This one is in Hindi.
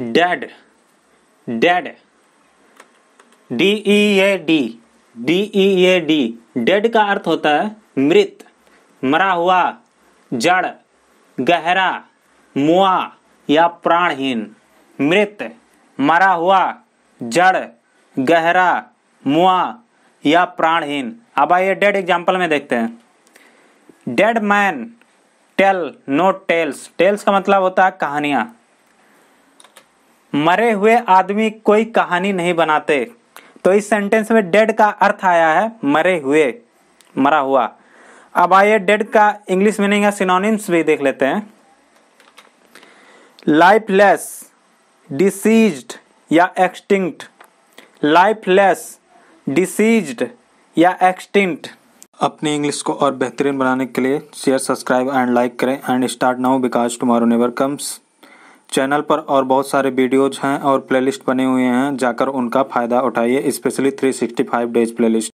dead dead D E A D D E A D dead का अर्थ होता है मृत मरा हुआ जड़ गहरा मुआ या प्राणहीन मृत मरा हुआ जड़ गहरा मुआ या प्राणहीन अब आइए डेड एग्जाम्पल में देखते हैं dead man tell no tales tales का मतलब होता है कहानियां मरे हुए आदमी कोई कहानी नहीं बनाते तो इस सेंटेंस में डेड का अर्थ आया है मरे हुए मरा हुआ अब आइए डेड का इंग्लिश मीनिंग या सिनोनिम्स भी देख लेते हैं लाइफलेस डिसीज या एक्सटिंक्ट लाइफलेस डिसीज या एक्सटिंक्ट अपनी इंग्लिश को और बेहतरीन बनाने के लिए शेयर सब्सक्राइब एंड लाइक करें and start now because tomorrow never comes channel पर और बहुत सारे वीडियोज हैं और प्लेलिस्ट बने हुए हैं जाकर उनका फ़ायदा उठाइए specially three sixty five days playlist